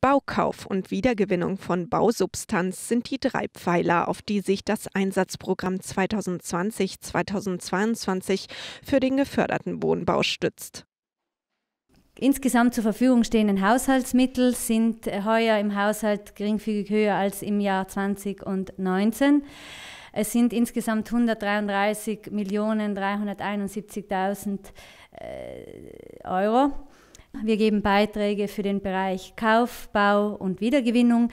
Baukauf und Wiedergewinnung von Bausubstanz sind die drei Pfeiler, auf die sich das Einsatzprogramm 2020-2022 für den geförderten Wohnbau stützt. Insgesamt zur Verfügung stehenden Haushaltsmittel sind äh, heuer im Haushalt geringfügig höher als im Jahr 2019. Es sind insgesamt 133.371.000 äh, Euro. Wir geben Beiträge für den Bereich Kauf, Bau und Wiedergewinnung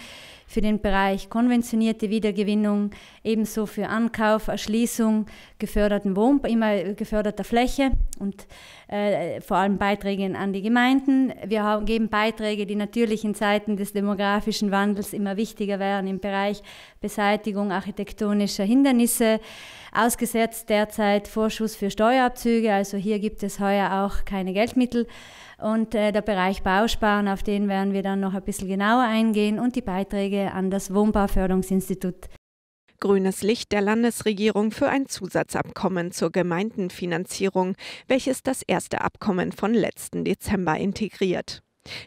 für den Bereich konventionierte Wiedergewinnung, ebenso für Ankauf, Erschließung geförderten Wohn immer geförderter Fläche und äh, vor allem Beiträge an die Gemeinden. Wir haben, geben Beiträge, die natürlich in Zeiten des demografischen Wandels immer wichtiger werden im Bereich Beseitigung architektonischer Hindernisse. Ausgesetzt derzeit Vorschuss für Steuerabzüge, also hier gibt es heuer auch keine Geldmittel. Und äh, der Bereich Bausparen, auf den werden wir dann noch ein bisschen genauer eingehen und die Beiträge Anträge an das Wohnbauförderungsinstitut. Grünes Licht der Landesregierung für ein Zusatzabkommen zur Gemeindenfinanzierung, welches das erste Abkommen von letzten Dezember integriert.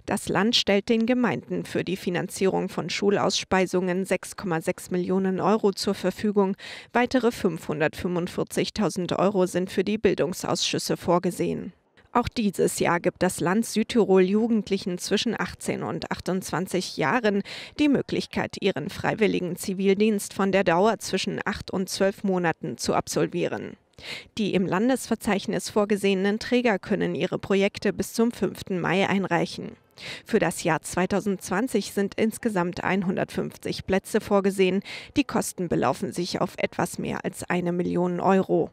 Das Land stellt den Gemeinden für die Finanzierung von Schulausspeisungen 6,6 Millionen Euro zur Verfügung. Weitere 545.000 Euro sind für die Bildungsausschüsse vorgesehen. Auch dieses Jahr gibt das Land Südtirol Jugendlichen zwischen 18 und 28 Jahren die Möglichkeit, ihren freiwilligen Zivildienst von der Dauer zwischen 8 und 12 Monaten zu absolvieren. Die im Landesverzeichnis vorgesehenen Träger können ihre Projekte bis zum 5. Mai einreichen. Für das Jahr 2020 sind insgesamt 150 Plätze vorgesehen. Die Kosten belaufen sich auf etwas mehr als eine Million Euro.